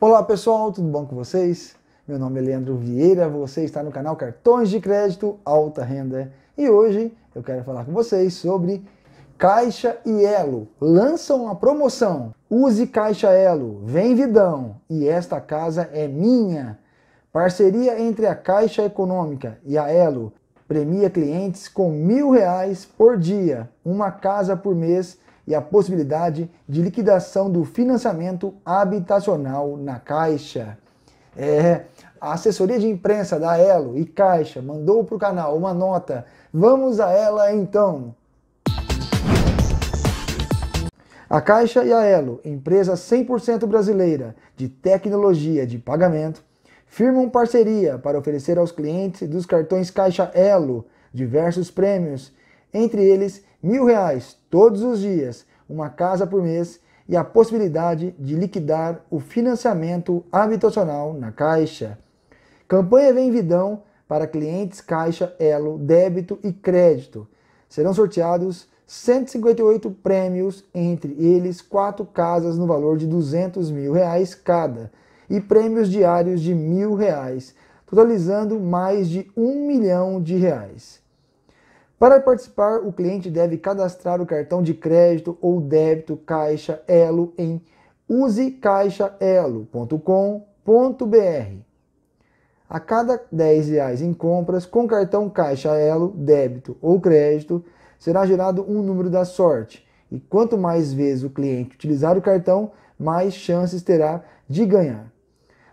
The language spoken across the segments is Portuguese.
Olá pessoal, tudo bom com vocês? Meu nome é Leandro Vieira, você está no canal Cartões de Crédito Alta Renda e hoje eu quero falar com vocês sobre Caixa e Elo. Lançam uma promoção. Use Caixa Elo, vem vidão e esta casa é minha. Parceria entre a Caixa Econômica e a Elo premia clientes com mil reais por dia, uma casa por mês e a possibilidade de liquidação do financiamento habitacional na Caixa. É, a assessoria de imprensa da Elo e Caixa mandou para o canal uma nota. Vamos a ela então. A Caixa e a Elo, empresa 100% brasileira de tecnologia de pagamento, firmam parceria para oferecer aos clientes dos cartões Caixa Elo diversos prêmios, entre eles mil reais todos os dias uma casa por mês e a possibilidade de liquidar o financiamento habitacional na Caixa. Campanha Vem Vidão para clientes Caixa, Elo, Débito e Crédito. Serão sorteados 158 prêmios, entre eles quatro casas no valor de 200 mil reais cada e prêmios diários de mil reais, totalizando mais de um milhão de reais. Para participar, o cliente deve cadastrar o cartão de crédito ou débito Caixa Elo em usecaixaelo.com.br. A cada R$ 10 em compras com cartão Caixa Elo, débito ou crédito, será gerado um número da sorte. E quanto mais vezes o cliente utilizar o cartão, mais chances terá de ganhar.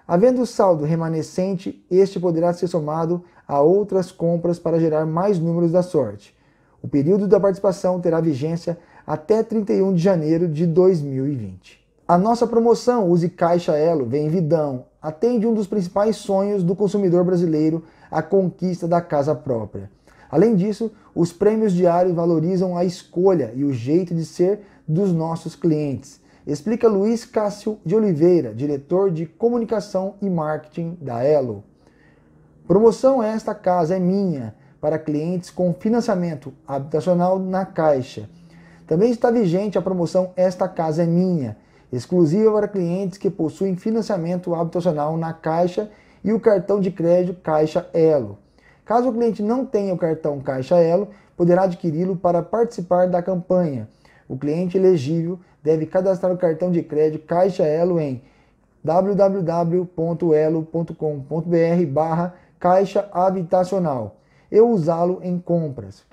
Havendo saldo remanescente, este poderá ser somado a outras compras para gerar mais números da sorte. O período da participação terá vigência até 31 de janeiro de 2020. A nossa promoção Use Caixa Elo Vem Vidão atende um dos principais sonhos do consumidor brasileiro, a conquista da casa própria. Além disso, os prêmios diários valorizam a escolha e o jeito de ser dos nossos clientes. Explica Luiz Cássio de Oliveira, diretor de comunicação e marketing da Elo. Promoção Esta Casa é Minha para clientes com financiamento habitacional na Caixa. Também está vigente a promoção Esta Casa é Minha, exclusiva para clientes que possuem financiamento habitacional na Caixa e o cartão de crédito Caixa Elo. Caso o cliente não tenha o cartão Caixa Elo, poderá adquiri-lo para participar da campanha. O cliente elegível deve cadastrar o cartão de crédito Caixa Elo em www.elo.com.br barra Caixa Habitacional e usá-lo em compras.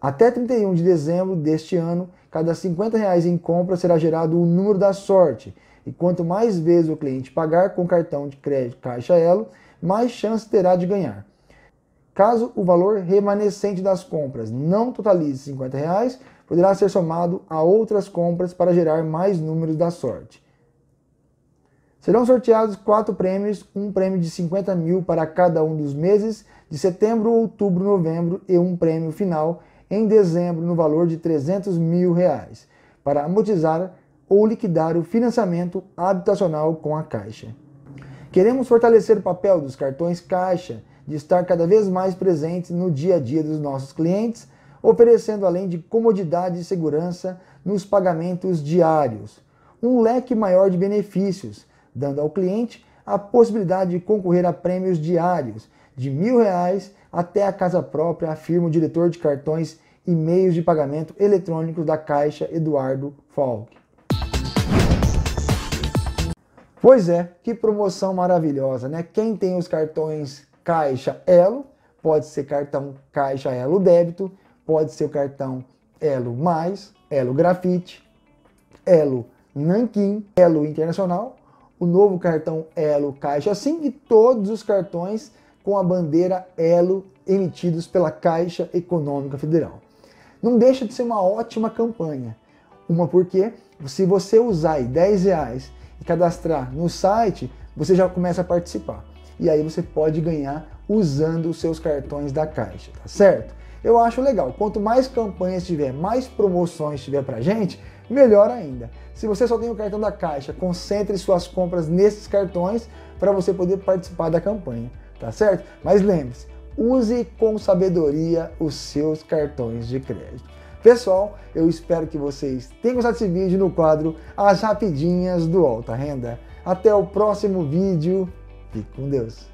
Até 31 de dezembro deste ano, cada 50 reais em compras será gerado o número da sorte. E quanto mais vezes o cliente pagar com cartão de crédito Caixa Elo, mais chance terá de ganhar. Caso o valor remanescente das compras não totalize 50 reais, poderá ser somado a outras compras para gerar mais números da sorte. Serão sorteados quatro prêmios, um prêmio de 50 mil para cada um dos meses de setembro, outubro, novembro e um prêmio final em dezembro no valor de 300 mil reais para amortizar ou liquidar o financiamento habitacional com a Caixa. Queremos fortalecer o papel dos cartões Caixa de estar cada vez mais presente no dia a dia dos nossos clientes oferecendo além de comodidade e segurança nos pagamentos diários, um leque maior de benefícios, dando ao cliente a possibilidade de concorrer a prêmios diários, de mil reais até a casa própria, afirma o diretor de cartões e meios de pagamento eletrônicos da Caixa, Eduardo Falk. Pois é, que promoção maravilhosa, né? Quem tem os cartões Caixa Elo, pode ser cartão Caixa Elo Débito, pode ser o cartão Elo Mais, Elo Grafite, Elo Nankin, Elo Internacional, o novo cartão Elo Caixa, assim e todos os cartões com a bandeira Elo emitidos pela Caixa Econômica Federal. Não deixa de ser uma ótima campanha. Uma porque se você usar aí 10 reais e cadastrar no site, você já começa a participar. E aí você pode ganhar usando os seus cartões da Caixa, tá certo? eu acho legal. Quanto mais campanhas tiver, mais promoções tiver pra gente, melhor ainda. Se você só tem o cartão da Caixa, concentre suas compras nesses cartões para você poder participar da campanha, tá certo? Mas lembre-se, use com sabedoria os seus cartões de crédito. Pessoal, eu espero que vocês tenham gostado desse vídeo no quadro As Rapidinhas do Alta Renda. Até o próximo vídeo. Fique com Deus.